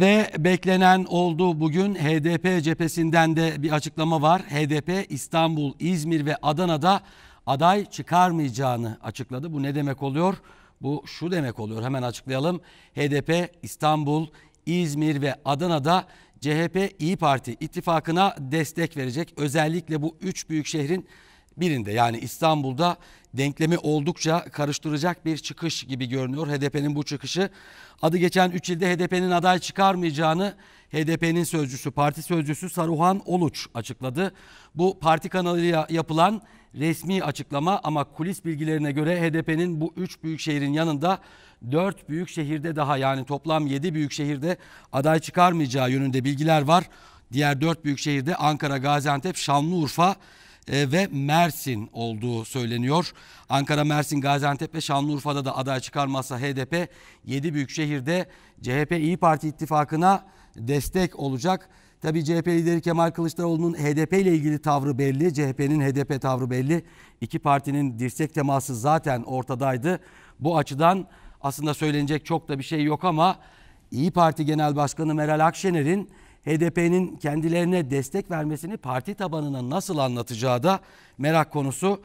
Ve beklenen oldu bugün HDP cephesinden de bir açıklama var. HDP İstanbul, İzmir ve Adana'da aday çıkarmayacağını açıkladı. Bu ne demek oluyor? Bu şu demek oluyor hemen açıklayalım. HDP İstanbul, İzmir ve Adana'da CHP İyi Parti ittifakına destek verecek. Özellikle bu üç büyük şehrin birinde yani İstanbul'da denklemi oldukça karıştıracak bir çıkış gibi görünüyor. HDP'nin bu çıkışı adı geçen 3 ilde HDP'nin aday çıkarmayacağını HDP'nin sözcüsü, parti sözcüsü Saruhan Oluç açıkladı. Bu parti kanalıyla yapılan resmi açıklama ama kulis bilgilerine göre HDP'nin bu 3 büyük şehrin yanında 4 büyük şehirde daha yani toplam 7 büyük şehirde aday çıkarmayacağı yönünde bilgiler var. Diğer 4 büyük şehirde Ankara, Gaziantep, Şanlıurfa e, ve Mersin olduğu söyleniyor. Ankara, Mersin, Gaziantep ve Şanlıurfa'da da aday çıkarmazsa HDP 7 büyük şehirde CHP İyi Parti ittifakına destek olacak. Tabi CHP lideri Kemal Kılıçdaroğlu'nun HDP ile ilgili tavrı belli. CHP'nin HDP tavrı belli. İki partinin dirsek teması zaten ortadaydı. Bu açıdan aslında söylenecek çok da bir şey yok ama İyi Parti Genel Başkanı Meral Akşener'in HDP'nin kendilerine destek vermesini parti tabanına nasıl anlatacağı da merak konusu.